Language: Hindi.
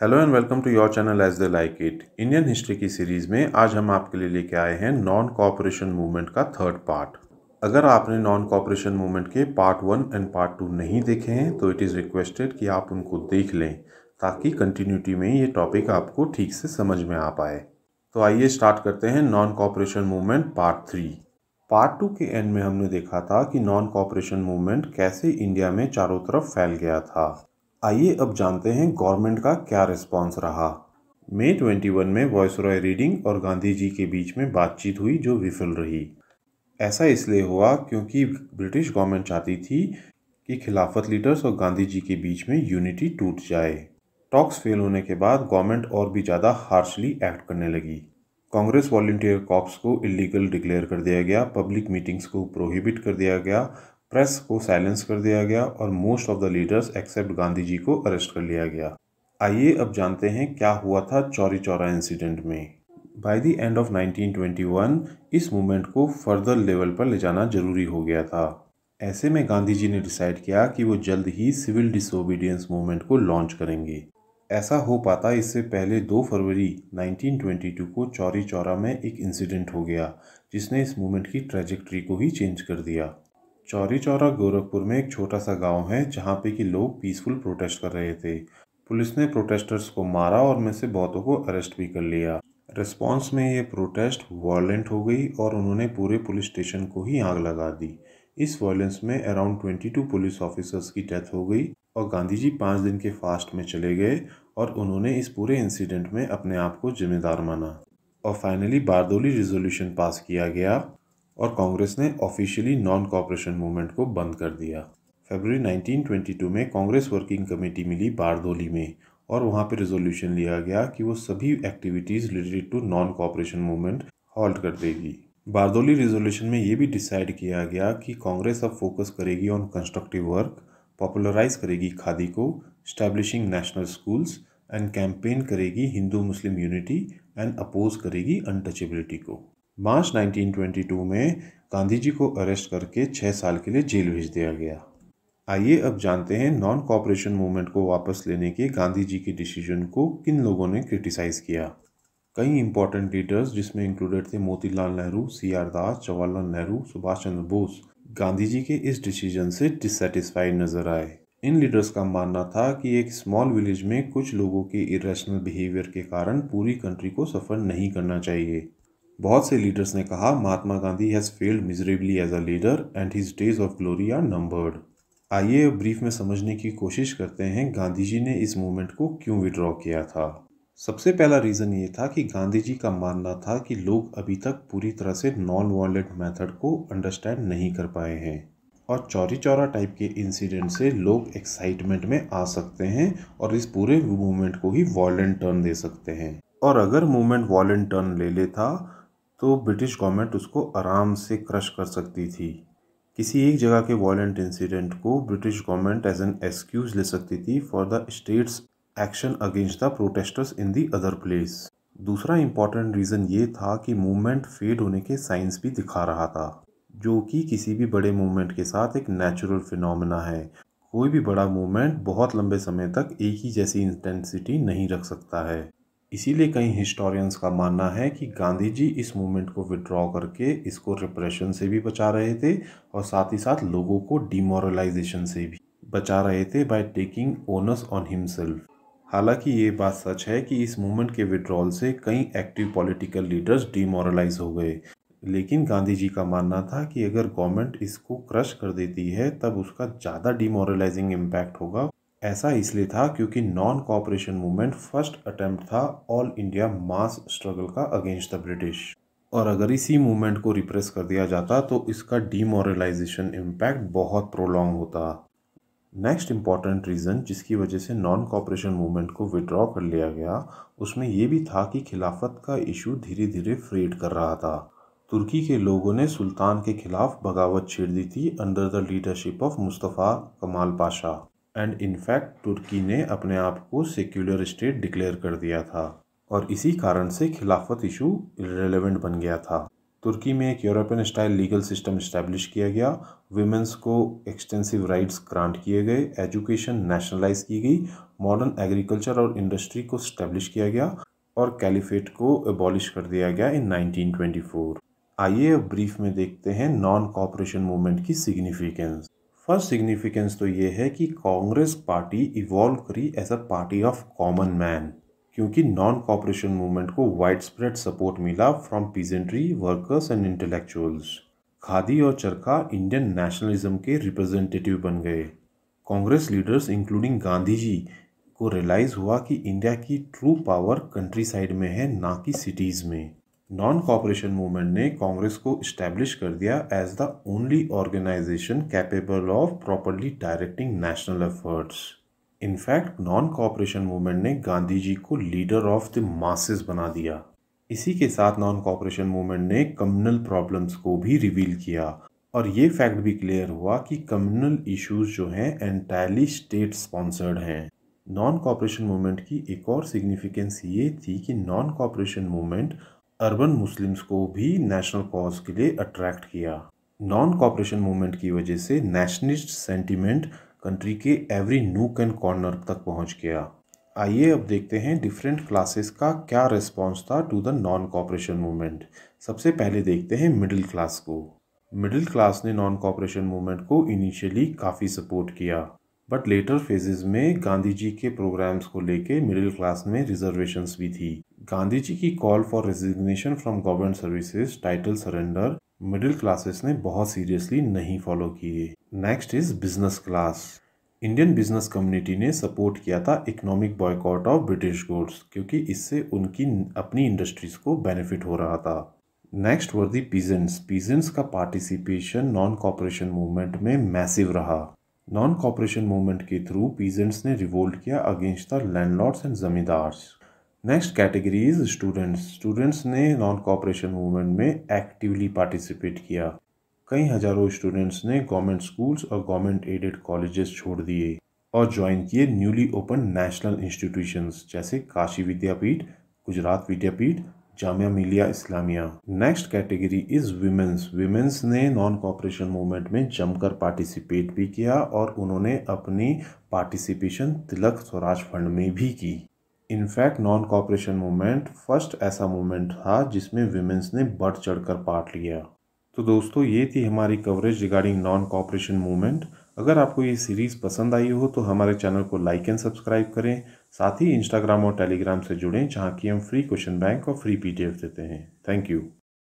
hello and welcome to your channel as the like it Indian history की सीरीज़ में आज हम आपके लिए लेके आए हैं नॉन कॉपरेशन मूवमेंट का थर्ड पार्ट अगर आपने नॉन कॉपरेशन मूवमेंट के part one and part two नहीं देखे हैं तो इट इज़ रिक्वेस्टेड कि आप उनको देख लें ताकि कंटिन्यूटी में ये टॉपिक आपको ठीक से समझ में आ पाए तो आइए स्टार्ट करते हैं non cooperation movement part three part two के एंड में हमने देखा था कि नॉन कॉपरेशन मूवमेंट कैसे इंडिया में चारों तरफ फैल गया था आइए अब जानते हैं गवर्नमेंट का क्या रिस्पॉन्स रहा मई वन में वॉइस रॉय रीडिंग और गांधी जी के बीच में बातचीत हुई जो विफल रही ऐसा इसलिए हुआ क्योंकि ब्रिटिश गवर्नमेंट चाहती थी कि खिलाफत लीडर्स और गांधी जी के बीच में यूनिटी टूट जाए टॉक्स फेल होने के बाद गवर्नमेंट और भी ज़्यादा हार्शली एक्ट करने लगी कांग्रेस वॉल्टियर कॉप्स को इलीगल डिक्लेयर कर दिया गया पब्लिक मीटिंग्स को प्रोहिबिट कर दिया गया प्रेस को साइलेंस कर दिया गया और most of the leaders except Gandhi ji को अरेस्ट कर लिया गया आइए अब जानते हैं क्या हुआ था चौरी चौरा इंसिडेंट में बाय द एंड ऑफ 1921 इस मूवमेंट को फर्दर लेवल पर ले जाना जरूरी हो गया था ऐसे में गांधी जी ने डिसाइड किया कि वो जल्द ही सिविल डिसोबीडियंस मूवमेंट को लॉन्च करेंगे ऐसा हो पाता इससे पहले 2 फरवरी 1922 को चौरी चौरा में एक इंसिडेंट हो गया जिसने इस मूवमेंट की ट्रेजेक्ट्री को ही चेंज कर दिया चौरी चौरा गोरखपुर में एक छोटा सा गांव है जहां पे कि लोग पीसफुल प्रोटेस्ट कर रहे थे पुलिस ने प्रोटेस्टर्स को मारा और में से बहुतों को अरेस्ट भी कर लिया रिस्पॉन्स में ये प्रोटेस्ट वायलेंट हो गई और उन्होंने पूरे पुलिस स्टेशन को ही आग लगा दी इस वायलेंस में around twenty two police officers की डेथ हो गई और गांधी जी पाँच दिन के फास्ट में चले गए और उन्होंने इस पूरे इंसिडेंट में अपने आप को जिम्मेदार माना और फाइनली बारदोली रिजोल्यूशन पास किया गया और कांग्रेस ने ऑफिशियली नॉन कॉपरेशन मूवमेंट को बंद कर दिया फरवरी 1922 में कांग्रेस वर्किंग कमेटी मिली बारदोली में और वहाँ पर रेजोल्यूशन लिया गया कि वो सभी activities related to non cooperation movement halt कर देगी बारदोली रेजोल्यूशन में ये भी डिसाइड किया गया कि कांग्रेस अब फोकस करेगी ऑन कंस्ट्रक्टिव वर्क पॉपुलराइज करेगी खादी को establishing national schools and campaign करेगी Hindu Muslim unity and oppose करेगी अनटचेबिलिटी को मार्च 1922 में गांधी जी को अरेस्ट करके छः साल के लिए जेल भेज दिया गया आइए अब जानते हैं नॉन कॉपरेशन मूवमेंट को वापस लेने के गांधी जी के डिसीजन को किन लोगों ने क्रिटिसाइज़ किया कई इंपॉर्टेंट लीडर्स जिसमें इंक्लूडेड थे मोतीलाल नेहरू सी आर दास जवाहरलाल नेहरू सुभाष चंद्र बोस गांधी जी के इस डिसीजन से डिससेटिस्फाइड नजर आए इन लीडर्स का मानना था कि एक स्मॉल विलेज में कुछ लोगों के इरेशनल बिहेवियर के कारण पूरी कंट्री को सफ़र नहीं करना चाहिए बहुत से लीडर्स ने कहा Mahatma Gandhi has failed miserably as a leader and his days of glory are numbered आइए ब्रीफ में समझने की कोशिश करते हैं गांधी जी ने इस मूवमेंट को क्यों विड्रॉ किया था सबसे पहला रीज़न ये था कि गांधी जी का मानना था कि लोग अभी तक पूरी तरह से नॉन वायलेंट मेथड को अंडरस्टैंड नहीं कर पाए हैं और चौरी चौरा टाइप के इंसिडेंट से लोग एक्साइटमेंट में आ सकते हैं और इस पूरे मूवमेंट को ही वायलेंट टर्न दे सकते हैं और अगर मूवमेंट वायलेंट टर्न ले लेता तो ब्रिटिश गवर्नमेंट उसको आराम से क्रश कर सकती थी किसी एक जगह के वॉयेंट इंसिडेंट को British government as an excuse ले सकती थी for the state's action against the protesters in the other place दूसरा इंपॉर्टेंट रीज़न ये था कि मूवमेंट फेड होने के साइंस भी दिखा रहा था जो कि किसी भी बड़े मूवमेंट के साथ एक नेचुरल फिनोमेना है कोई भी बड़ा मूवमेंट बहुत लंबे समय तक एक ही जैसी इंटेंसिटी नहीं रख सकता है इसीलिए कई हिस्टोरियंस का मानना है कि गांधी जी इस मूवमेंट को विड्रॉ करके इसको रिप्रेशन से भी बचा रहे थे और साथ ही साथ लोगों को डिमोरलाइजेशन से भी बचा रहे थे by taking onus on himself हालांकि ये बात सच है कि इस मूवमेंट के विड्रॉल से कई एक्टिव पॉलिटिकल लीडर्स डिमोरलाइज हो गए लेकिन गांधी जी का मानना था कि अगर गवर्नमेंट इसको क्रश कर देती है तब उसका ज़्यादा डिमोरलाइजिंग इम्पैक्ट होगा ऐसा इसलिए था क्योंकि non cooperation movement first attempt था ऑल इंडिया मास स्ट्रगल का अगेंस्ट द ब्रिटिश और अगर इसी मूवमेंट को रिप्रेस कर दिया जाता तो इसका डीमोरलाइजेशन इम्पैक्ट बहुत प्रोलॉन्ग होता नेक्स्ट इम्पॉर्टेंट रीज़न जिसकी वजह से नॉन कॉपरेशन मूवमेंट को विड्रॉ कर लिया गया उसमें यह भी था कि खिलाफत का इशू धीरे धीरे फ्रेड कर रहा था तुर्की के लोगों ने सुल्तान के खिलाफ बगावत छेड़ दी थी under the leadership of Mustafa Kemal Pasha and in fact तुर्की ने अपने आप को सेक्युलर स्टेट डिक्लेयर कर दिया था और इसी कारण से खिलाफत इशू रेलिवेंट बन गया था तुर्की में एक European style legal system establish किया गया वुमेंस को एक्सटेंसिव राइट्स ग्रांट किए गए एजुकेशन नेशनलाइज की गई मॉडर्न एग्रीकल्चर और इंडस्ट्री को इस्टेब्लिश किया गया और कैलिफेट को एबॉलिश कर दिया गया इन 1924 आइए अब ब्रीफ में देखते हैं नॉन कॉपरेशन मूवमेंट की सिग्निफिकेंस फर्स्ट सिग्निफिकेंस तो ये है कि कांग्रेस पार्टी इवॉल्व करी as a party of common man क्योंकि नॉन कॉपरेशन मूवमेंट को वाइड स्प्रेड सपोर्ट मिला from peasantry workers and intellectuals khadi और चरखा इंडियन नेशनलिज्म के रिप्रेजेंटेटिव बन गए कांग्रेस लीडर्स इंक्लूडिंग गांधी जी को रियलाइज़ हुआ कि इंडिया की ट्रू पावर कंट्री साइड में है ना कि सिटीज़ में नॉन कॉपरेशन मूवमेंट ने कांग्रेस को इस्टेब्लिश कर दिया as the only organisation capable of properly directing national efforts in fact non cooperation movement ने गांधी जी को लीडर ऑफ द मासेस बना दिया इसी के साथ नॉन कॉपरेशन मूवमेंट ने कम्युनल प्रॉब्लम्स को भी रिवील किया और ये फैक्ट भी क्लियर हुआ कि कम्युनल इश्यूज जो हैं एंटायरली स्टेट स्पॉन्सर्ड हैं नॉन कॉपरेशन मूवमेंट की एक और सिग्निफिकेंस ये थी कि non cooperation movement urban Muslims को भी नेशनल कॉज के लिए अट्रैक्ट किया नॉन कॉपरेशन मूवमेंट की वजह से नेशनलिस्ट सेंटीमेंट कंट्री के एवरी नूक एंड कॉर्नर तक पहुंच गया आइए अब देखते हैं डिफरेंट क्लासेस का क्या रिस्पॉन्स था to the non cooperation movement सबसे पहले देखते हैं मिडिल क्लास को मिडिल क्लास ने नॉन कॉपरेशन मूवमेंट को इनिशियली काफ़ी सपोर्ट किया बट लेटर फेजेस में गांधी जी के प्रोग्राम्स को लेके मिडिल क्लास में रिजर्वेशंस भी थी गांधी जी की call for resignation from government services title surrender middle classes ने बहुत सीरियसली नहीं फॉलो किए next is business class Indian business community ने सपोर्ट किया था economic boycott of British goods क्योंकि इससे उनकी अपनी इंडस्ट्रीज को बेनिफिट हो रहा था नेक्स्ट वर्दी पीजेंट्स पीजेंट्स का पार्टिसिपेशन नॉन कॉपरेशन मूवमेंट में मैसिव रहा नॉन कॉपरेशन मूवमेंट के थ्रू पीजेंट्स ने रिवोल्ट किया against the landlords and zamindars next category is students students ने नॉन कॉपरेशन मूवमेंट में एक्टिवली पार्टिसिपेट किया कई हजारों स्टूडेंट्स ने गवर्नमेंट स्कूल्स और गवर्नमेंट एडेड कॉलेजेस छोड़ दिए और ज्वाइन किए न्यूली ओपन नेशनल इंस्टीट्यूशंस जैसे काशी विद्यापीठ Gujarat Vidyapith Jamia Millia Islamia next category is women's women's ने नॉन कॉपरेशन मूवमेंट में जमकर पार्टिसिपेट भी किया और उन्होंने अपनी पार्टिसिपेशन तिलक स्वराज फंड में भी की in fact non cooperation movement first ऐसा मूवमेंट था जिसमें वीमेंस ने बढ़ चढ़कर पार्ट लिया तो दोस्तों ये थी हमारी coverage regarding non cooperation movement अगर आपको ये सीरीज़ पसंद आई हो तो हमारे चैनल को लाइक एंड सब्सक्राइब करें साथ ही इंस्टाग्राम और टेलीग्राम से जुड़ें जहाँ की हम फ्री क्वेश्चन बैंक और फ्री पीडीएफ देते हैं थैंक यू